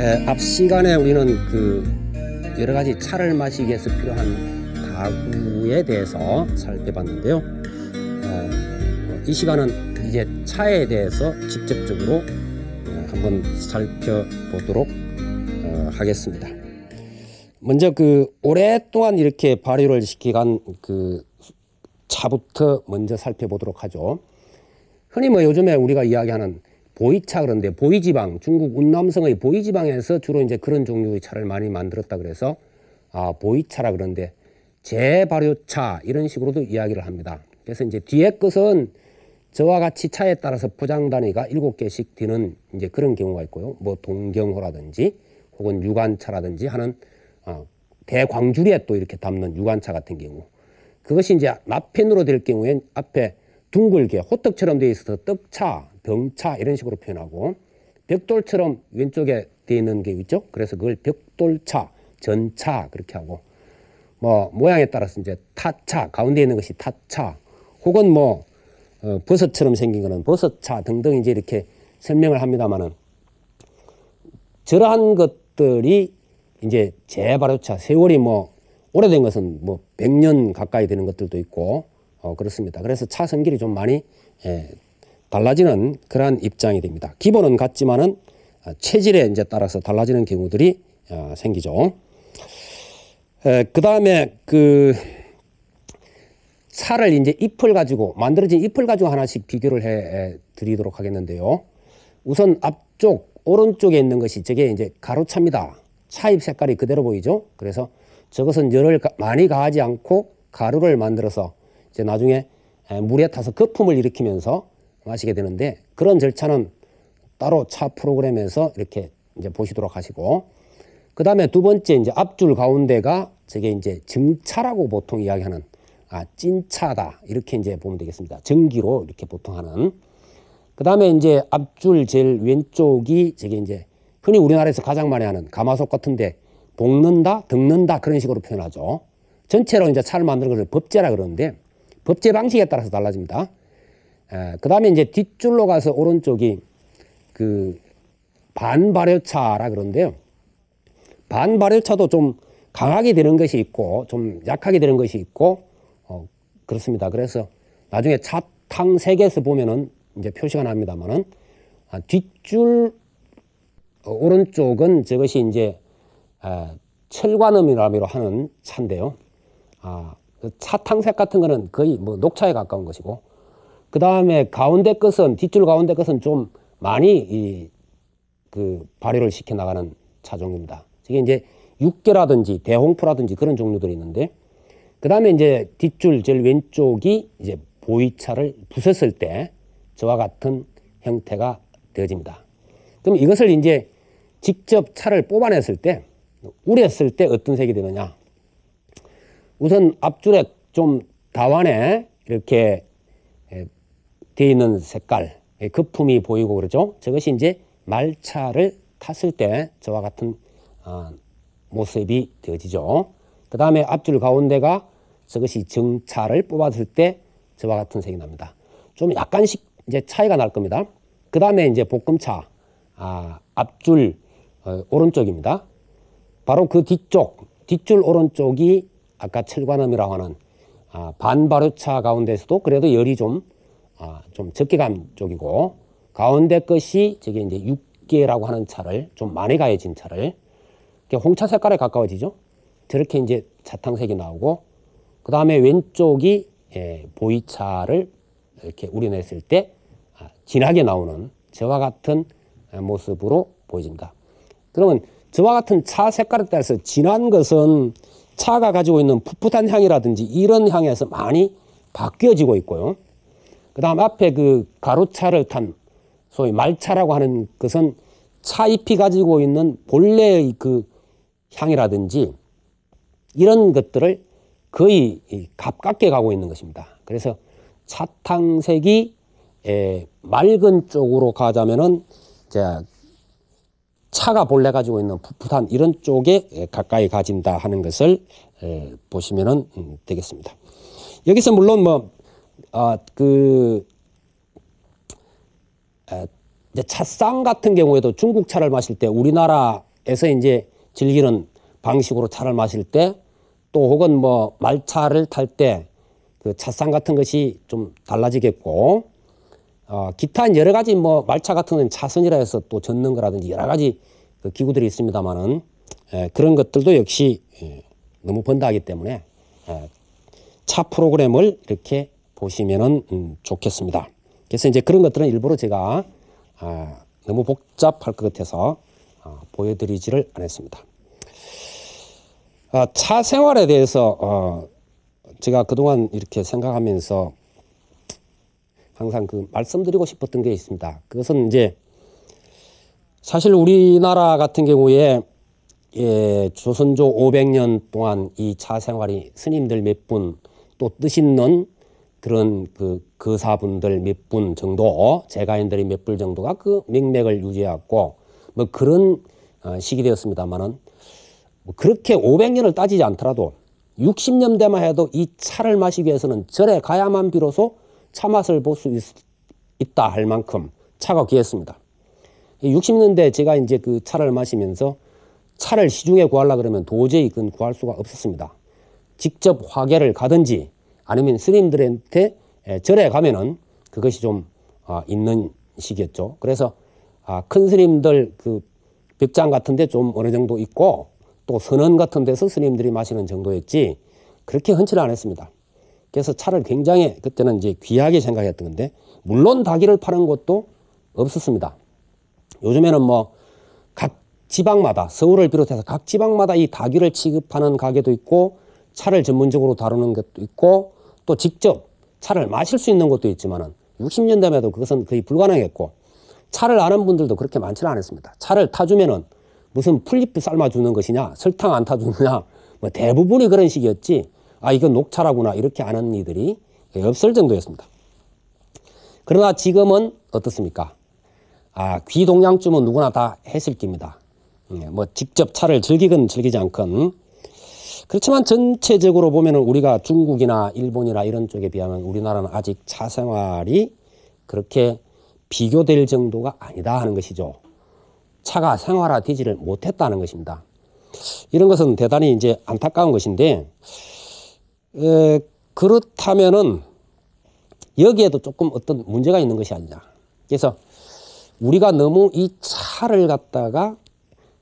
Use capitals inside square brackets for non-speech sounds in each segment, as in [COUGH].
예, 앞 시간에 우리는 그 여러 가지 차를 마시기 위해서 필요한 가구에 대해서 살펴봤는데요. 어, 이 시간은 이제 차에 대해서 직접적으로 어, 한번 살펴보도록 어, 하겠습니다. 먼저 그 오랫동안 이렇게 발효를 시키간 그 차부터 먼저 살펴보도록 하죠. 흔히 뭐 요즘에 우리가 이야기하는 보이차 그런데 보이지방 중국 운남성의 보이지방에서 주로 이제 그런 종류의 차를 많이 만들었다 그래서 아 보이차라 그런데 재발효차 이런 식으로도 이야기를 합니다. 그래서 이제 뒤에 것은 저와 같이 차에 따라서 포장 단위가 일곱 개씩 되는 이제 그런 경우가 있고요. 뭐 동경호라든지 혹은 유관차라든지 하는 어, 대광주리에 또 이렇게 담는 유관차 같은 경우 그것이 이제 나핀으로 될 경우엔 앞에 둥글게 호떡처럼 되어 있어서 떡차 병차 이런 식으로 표현하고 벽돌처럼 왼쪽에 되 있는 게 있죠. 그래서 그걸 벽돌차, 전차 그렇게 하고 뭐 모양에 따라서 이제 타차 가운데 있는 것이 타차 혹은 뭐 어, 버섯처럼 생긴 거는 버섯차 등등 이제 이렇게 설명을 합니다만은 저러한 것들이 이제 재발효차 세월이 뭐 오래된 것은 뭐 100년 가까이 되는 것들도 있고 어, 그렇습니다. 그래서 차 성질이 좀 많이 예, 달라지는 그러한 입장이 됩니다. 기본은 같지만은 아, 체질에 이제 따라서 달라지는 경우들이 아, 생기죠. 그 다음에 그 살을 이제 잎을 가지고 만들어진 잎을 가지고 하나씩 비교를 해 드리도록 하겠는데요. 우선 앞쪽 오른쪽에 있는 것이 저게 이제 가루차입니다. 차잎 색깔이 그대로 보이죠. 그래서 저것은 열을 많이 가하지 않고 가루를 만들어서 이제 나중에 물에 타서 거품을 일으키면서 마시게 되는데 그런 절차는 따로 차 프로그램에서 이렇게 이제 보시도록 하시고 그 다음에 두 번째 이제 앞줄 가운데가 저게 이제 증차라고 보통 이야기하는 아 찐차다 이렇게 이제 보면 되겠습니다. 증기로 이렇게 보통 하는 그 다음에 이제 앞줄 제일 왼쪽이 저게 이제 흔히 우리나라에서 가장 많이 하는 가마솥 같은데 볶는다, 듣는다 그런 식으로 표현하죠. 전체로 이제 차를 만드는 것을 법제라 그러는데 법제 방식에 따라서 달라집니다. 아, 그 다음에 이제 뒷줄로 가서 오른쪽이 그 반발효차라 그런데요. 반발효차도 좀 강하게 되는 것이 있고 좀 약하게 되는 것이 있고 어, 그렇습니다. 그래서 나중에 차탕 색에서 보면은 이제 표시가 납니다만은 아, 뒷줄 어, 오른쪽은 저것이 이제 아, 철관음이라고 하는 차인데요. 아, 그 차탕색 같은 거는 거의 뭐 녹차에 가까운 것이고 그 다음에 가운데 것은 뒷줄 가운데 것은 좀 많이 이, 그 발효를 시켜 나가는 차종입니다. 이게 이제 육개라든지 대홍포라든지 그런 종류들이 있는데 그 다음에 이제 뒷줄 제일 왼쪽이 이제 보이차를 부쉈을 때 저와 같은 형태가 되어집니다. 그럼 이것을 이제 직접 차를 뽑아냈을 때 우렸을 때 어떤 색이 되느냐? 우선 앞줄에 좀 다완에 이렇게 되어 있는 색깔, 예, 거품이 보이고 그러죠. 저것이 이제 말차를 탔을 때 저와 같은 아, 모습이 되어지죠. 그 다음에 앞줄 가운데가 저것이 정차를 뽑았을 때 저와 같은 색이 납니다. 좀 약간씩 이제 차이가 날 겁니다. 그 다음에 이제 볶음차 아, 앞줄 어, 오른쪽입니다. 바로 그 뒤쪽 뒷줄 오른쪽이 아까 철관음이라고 하는 아, 반발효차 가운데서도 그래도 열이 좀 아, 좀적게간 쪽이고 가운데 것이 저게 이제 육계라고 하는 차를 좀 많이 가해진 차를 이렇게 홍차 색깔에 가까워지죠. 저렇게 이제 자탕색이 나오고 그 다음에 왼쪽이 예, 보이차를 이렇게 우려냈을 때 아, 진하게 나오는 저와 같은 모습으로 보여집니다. 그러면 저와 같은 차 색깔에 따라서 진한 것은 차가 가지고 있는 풋풋한 향이라든지 이런 향에서 많이 바뀌어지고 있고요. 그 다음 앞에 그 가로차를 탄 소위 말차라고 하는 것은 차 잎이 가지고 있는 본래의 그 향이라든지 이런 것들을 거의 가깝게 가고 있는 것입니다. 그래서 차탕색이 예, 맑은 쪽으로 가자면은 차가 본래 가지고 있는 풋풋한 이런 쪽에 예, 가까이 가진다 하는 것을 예, 보시면 음, 되겠습니다. 여기서 물론 뭐 아, 그, 에, 아, 이제 차쌍 같은 경우에도 중국 차를 마실 때 우리나라에서 이제 즐기는 방식으로 차를 마실 때 또 혹은 뭐 말차를 탈 때 그차쌍 같은 것이 좀 달라지겠고 어, 기타 여러 가지 뭐 말차 같은 건 차선이라 해서 또 젓는 거라든지 여러 가지 그 기구들이 있습니다만은 에, 예, 그런 것들도 역시 에, 예, 너무 번다하기 때문에 에, 예, 차 프로그램을 이렇게 보시면 음, 좋겠습니다. 그래서 이제 그런 것들은 일부러 제가 아, 너무 복잡할 것 같아서 아, 보여드리지를 않았습니다. 아, 차 생활에 대해서 어, 제가 그동안 이렇게 생각하면서 항상 그 말씀드리고 싶었던 게 있습니다. 그것은 이제 사실 우리나라 같은 경우에 예, 조선조 500년 동안 이 차 생활이 스님들 몇 분 또 뜻있는 그런 그 그사분들몇 분 정도 제가인들이 몇 분 정도가 그맥맥을유지해고뭐 그런 시기 되었습니다만은 뭐 그렇게 500년을 따지지 않더라도 60년대만 해도 이 차를 마시기 위해서는 절에 가야만 비로소 차 맛을 볼 수 있다 할 만큼 차가 귀했습니다. 60년대 제가 이제 그 차를 마시면서 차를 시중에 구하려 그러면 도저히 그건 구할 수가 없었습니다. 직접 화계를 가든지 아니면 스님들한테 절에 가면은 그것이 좀 아, 있는 시기였죠. 그래서 아, 큰 스님들 그 벽장 같은데 좀 어느 정도 있고 또 선원 같은 데서 스님들이 마시는 정도였지 그렇게 흔치는 않았습니다. 그래서 차를 굉장히 그때는 이제 귀하게 생각했던 건데 물론 다기를 파는 곳도 없었습니다. 요즘에는 뭐 각 지방마다 서울을 비롯해서 각 지방마다 이 다귀를 취급하는 가게도 있고 차를 전문적으로 다루는 것도 있고 또 직접 차를 마실 수 있는 것도 있지만은 60년대에도 그것은 거의 불가능했고 차를 아는 분들도 그렇게 많지는 않았습니다. 차를 타주면은 무슨 풀잎 삶아주는 것이냐 설탕 안 타주느냐 뭐 대부분이 그런 식이었지 아 이건 녹차라구나 이렇게 아는 이들이 없을 정도였습니다. 그러나 지금은 어떻습니까? 아 귀동냥쯤은 누구나 다 했을 깁니다. 예, 뭐 직접 차를 즐기건 즐기지 않건 그렇지만 전체적으로 보면은 우리가 중국이나 일본이나 이런 쪽에 비하면 우리나라는 아직 차 생활이 그렇게 비교될 정도가 아니다 하는 것이죠. 차가 생활화되지를 못했다는 것입니다. 이런 것은 대단히 이제 안타까운 것인데, 에, 그렇다면은 여기에도 조금 어떤 문제가 있는 것이 아니냐. 그래서 우리가 너무 이 차를 갖다가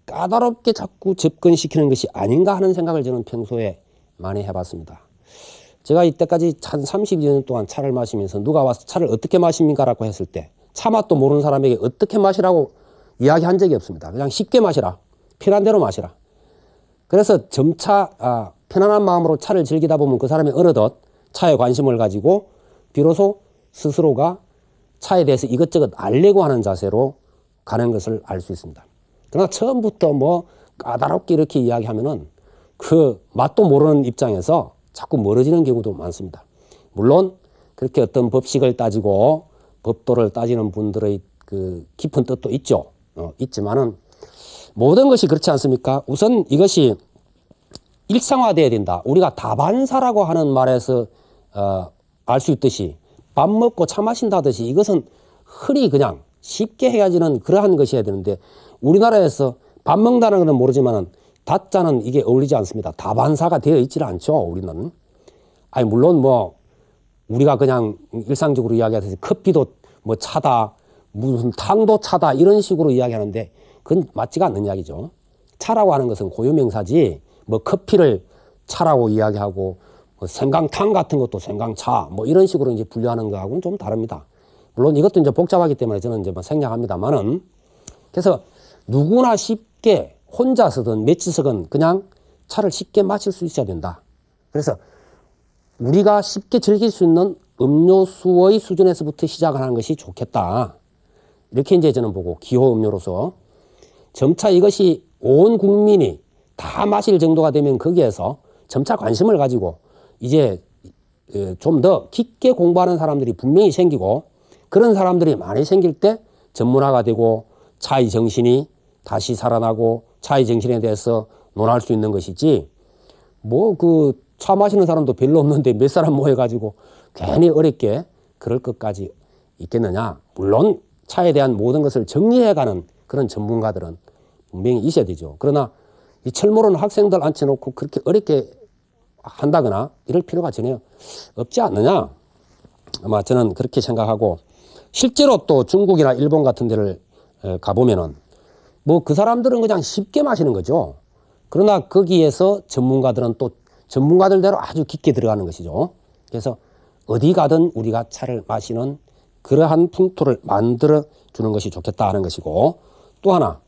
까다롭게 자꾸 접근시키는 것이 아닌가 하는 생각을 저는 평소에 많이 해봤습니다. 제가 이때까지 한 32년 동안 차를 마시면서 누가 와서 차를 어떻게 마십니까? 라고 했을 때 차 맛도 모르는 사람에게 어떻게 마시라고 이야기한 적이 없습니다. 그냥 쉽게 마시라. 편한 대로 마시라. 그래서 점차 아, 편안한 마음으로 차를 즐기다 보면 그 사람이 어느덧 차에 관심을 가지고 비로소 스스로가 차에 대해서 이것저것 알려고 하는 자세로 가는 것을 알 수 있습니다. 그러나 처음부터 뭐 까다롭게 이렇게 이야기하면은 그 맛도 모르는 입장에서 자꾸 멀어지는 경우도 많습니다. 물론 그렇게 어떤 법식을 따지고 법도를 따지는 분들의 그 깊은 뜻도 있죠. 어, 있지만은 모든 것이 그렇지 않습니까? 우선 이것이 일상화돼야 된다. 우리가 다반사라고 하는 말에서 어, 알 수 있듯이 밥 먹고 차 마신다듯이 이것은 흔히 그냥 쉽게 해야지는 그러한 것이어야 되는데 우리나라에서 밥 먹는다는 것은 모르지만 은 다자는 이게 어울리지 않습니다. 다반사가 되어 있지는 않죠. 우리는. 아니 물론 뭐 우리가 그냥 일상적으로 이야기하듯이 커피도 뭐 차다 무슨 탕도 차다 이런 식으로 이야기하는데 그건 맞지가 않는 이야기죠. 차라고 하는 것은 고유명사지 뭐 커피를 차라고 이야기하고 뭐 생강탕 같은 것도 생강차 뭐 이런 식으로 이제 분류하는 거하고는 좀 다릅니다. 물론 이것도 이제 복잡하기 때문에 저는 이제 뭐 생략합니다만은 그래서 누구나 쉽게 혼자서든 몇이서든 그냥 차를 쉽게 마실 수 있어야 된다. 그래서 우리가 쉽게 즐길 수 있는 음료수의 수준에서부터 시작하는 을 것이 좋겠다. 이렇게 이제 저는 보고 기호 음료로서 점차 이것이 온 국민이 다 마실 정도가 되면 거기에서 점차 관심을 가지고 이제 좀 더 깊게 공부하는 사람들이 분명히 생기고 그런 사람들이 많이 생길 때 전문화가 되고 차이 정신이 다시 살아나고 차이 정신에 대해서 논할 수 있는 것이지 뭐 그 차 마시는 사람도 별로 없는데 몇 사람 [LAUGHS] 모여가지고 괜히 어렵게 그럴 것까지 있겠느냐. 물론 차에 대한 모든 것을 정리해가는 그런 전문가들은 분명히 있어야 되죠. 그러나 이 철모로는 학생들 앉혀놓고 그렇게 어렵게 한다거나 이럴 필요가 전혀 없지 않느냐. 아마 저는 그렇게 생각하고 실제로 또 중국이나 일본 같은 데를 가보면은 뭐 그 사람들은 그냥 쉽게 마시는 거죠. 그러나 거기에서 전문가들은 또 전문가들대로 아주 깊게 들어가는 것이죠. 그래서 어디 가든 우리가 차를 마시는 그러한 풍토를 만들어 주는 것이 좋겠다 하는 것이고 또 하나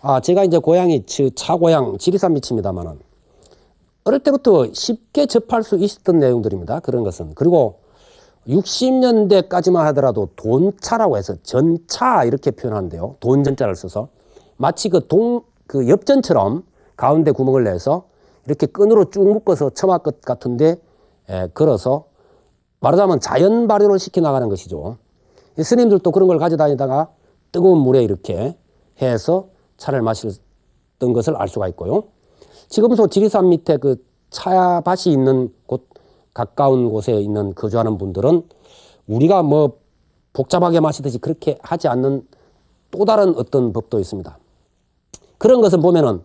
아 제가 이제 고향이 차 고향 지리산 밑입니다만은 어릴 때부터 쉽게 접할 수 있었던 내용들입니다. 그런 것은 그리고 60년대까지만 하더라도 돈차라고 해서 전차 이렇게 표현한대요. 돈전자를 써서. 마치 그 동, 그 엽전처럼 가운데 구멍을 내서 이렇게 끈으로 쭉 묶어서 처마끝 같은데 에, 예, 걸어서 말하자면 자연 발효를 시켜 나가는 것이죠. 스님들도 그런 걸 가져다니다가 뜨거운 물에 이렇게 해서 차를 마셨던 것을 알 수가 있고요. 지금소 지리산 밑에 그 차밭이 있는 곳 가까운 곳에 있는 거주하는 분들은 우리가 뭐 복잡하게 마시듯이 그렇게 하지 않는 또 다른 어떤 법도 있습니다. 그런 것은 보면은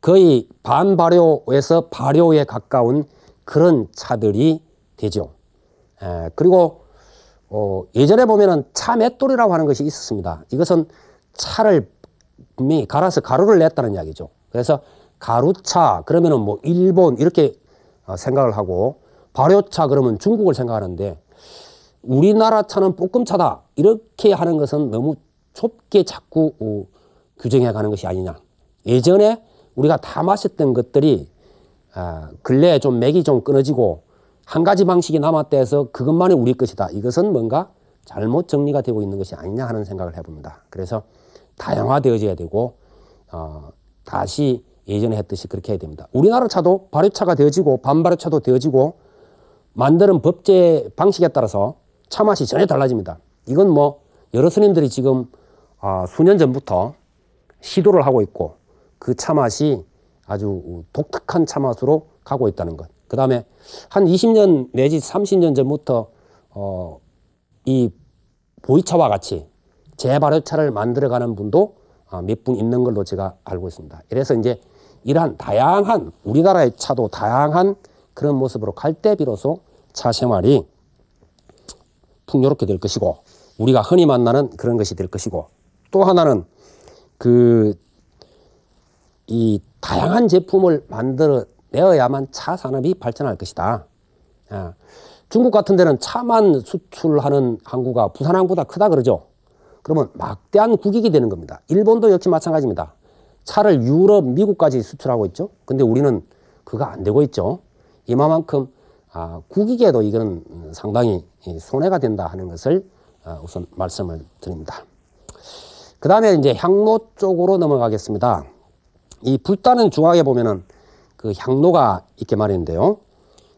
거의 반발효에서 발효에 가까운 그런 차들이 되죠. 에, 그리고 어, 예전에 보면은 차 맷돌이라고 하는 것이 있었습니다. 이것은 차를 미 갈아서 가루를 냈다는 이야기죠. 그래서 가루차 그러면은 뭐 일본 이렇게 어, 생각을 하고 발효차 그러면 중국을 생각하는데 우리나라 차는 볶음차다 이렇게 하는 것은 너무 좁게 자꾸 어, 규정해 가는 것이 아니냐. 예전에 우리가 다 마셨던 것들이 아, 근래에 좀 맥이 좀 끊어지고 한 가지 방식이 남았대 해서 그것만이 우리 것이다. 이것은 뭔가 잘못 정리가 되고 있는 것이 아니냐 하는 생각을 해봅니다. 그래서 다양화되어져야 되고 어, 다시 예전에 했듯이 그렇게 해야 됩니다. 우리나라 차도 발효차가 되어지고 반발효차도 되어지고 만드는 법제 방식에 따라서 차 맛이 전혀 달라집니다. 이건 뭐 여러 스님들이 지금 아, 수년 전부터 시도를 하고 있고 그 차 맛이 아주 독특한 차 맛으로 가고 있다는 것. 그 다음에 한 20년 내지 30년 전부터 어, 이 보이차와 같이 재발효차를 만들어가는 분도 아, 몇분 있는 걸로 제가 알고 있습니다. 그래서 이제 이러한 다양한 우리나라의 차도 다양한 그런 모습으로 갈 때 비로소 차 생활이 풍요롭게 될 것이고 우리가 흔히 만나는 그런 것이 될 것이고 또 하나는 그 이 다양한 제품을 만들어 내어야만 차 산업이 발전할 것이다. 예. 중국 같은 데는 차만 수출하는 항구가 부산 항구보다 크다 그러죠. 그러면 막대한 국익이 되는 겁니다. 일본도 역시 마찬가지입니다. 차를 유럽, 미국까지 수출하고 있죠. 근데 우리는 그거 안 되고 있죠. 이만큼 마 아, 국익에도 이건 어, 상당히 손해가 된다 하는 것을 아, 우선 말씀을 드립니다. 그 다음에 이제 향로 쪽으로 넘어가겠습니다. 이 불타는 중앙에 보면은 그 향로가 있게 마련인데요.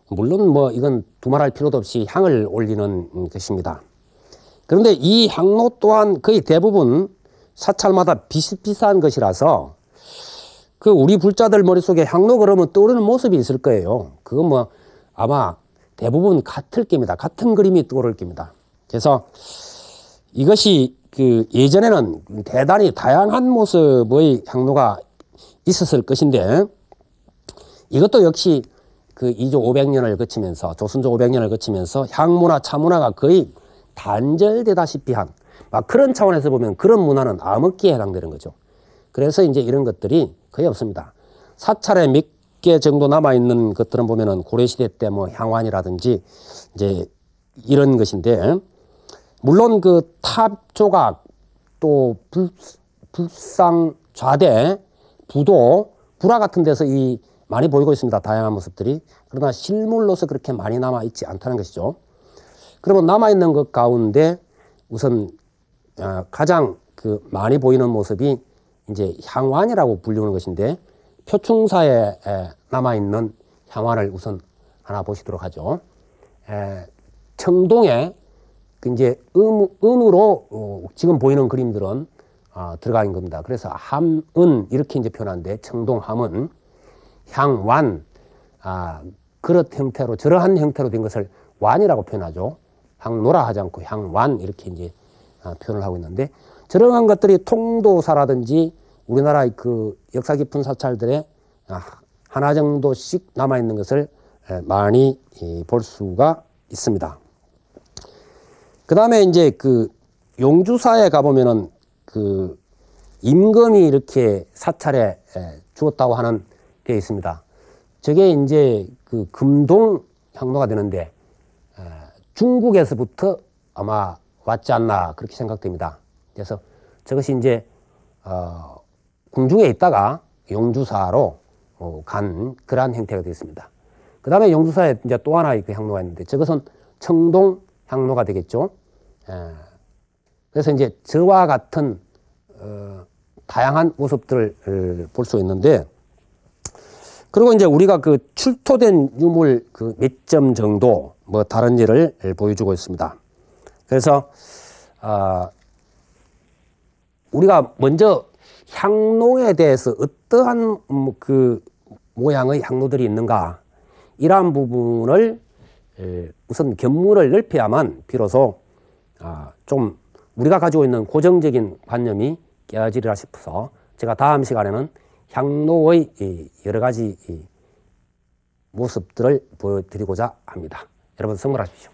물론 뭐 이건 두말할 필요도 없이 향을 올리는 음, 것입니다. 그런데 이 향로 또한 거의 대부분 사찰마다 비슷비슷한 것이라서 그 우리 불자들 머릿속에 향로 그러면 떠오르는 모습이 있을 거예요. 그건 뭐 아마 대부분 같을 겁니다. 같은 그림이 떠오를 겁니다. 그래서 이것이 그 예전에는 대단히 다양한 모습의 향로가 있었을 것인데 이것도 역시 그 2조 500년을 거치면서 조선조 500년을 거치면서 향문화 차문화가 거의 단절되다시피 한 막 그런 차원에서 보면 그런 문화는 암흑기에 해당되는 거죠. 그래서 이제 이런 것들이 거의 없습니다. 사찰에 몇 개 정도 남아있는 것들은 보면은 고려시대 때 뭐 향환이라든지 이제 이런 것인데, 물론 그 탑 조각, 또 불, 불상 좌대, 부도, 불화 같은 데서 이 많이 보이고 있습니다. 다양한 모습들이. 그러나 실물로서 그렇게 많이 남아있지 않다는 것이죠. 그러면 남아있는 것 가운데 우선 아, 가장 그 많이 보이는 모습이 이제 향완이라고 불리우는 것인데 표충사에 남아있는 향완을 우선 하나 보시도록 하죠. 에, 청동에 그 이제 음, 음으로 어, 지금 보이는 그림들은 어, 아, 들어가 있는 겁니다. 그래서 함은 이렇게 이제 표현한데 청동함은 향완 아, 그릇 형태로 저러한 형태로 된 것을 완이라고 표현하죠. 향노라 하지 않고 향완 이렇게 이제 어, 표현을 하고 있는데 저러한 것들이 통도사라든지 우리나라의 그 역사 깊은 사찰들에 아, 하나 정도씩 남아있는 것을 많이 볼 수가 있습니다. 그 다음에 이제 그 용주사에 가보면은 그 임금이 이렇게 사찰에 주었다고 하는 게 있습니다. 저게 이제 그 금동 향로가 되는데 중국에서부터 아마 왔지 않나 그렇게 생각됩니다. 그래서 저것이 이제 어, 궁중에 있다가 영주사로 어, 간 그러한 형태가 되겠습니다. 그 다음에 영주사에 이제 또 하나의 그 향로가 있는데 저것은 청동 향로가 되겠죠. 에, 예. 그래서 이제 저와 같은 어, 다양한 모습들을 볼 수 있는데 그리고 이제 우리가 그 출토된 유물 그 몇 점 정도 뭐 다른지를 보여주고 있습니다. 그래서 어, 우리가 먼저 향농에 대해서 어떠한 음, 그 모양의 향로들이 있는가 이러한 부분을 우선 견문을 넓혀야만 비로소 아, 좀 우리가 가지고 있는 고정적인 관념이 깨어지리라 싶어서 제가 다음 시간에는 향로의 여러 가지 모습들을 보여드리고자 합니다. 여러분 성불하십시오.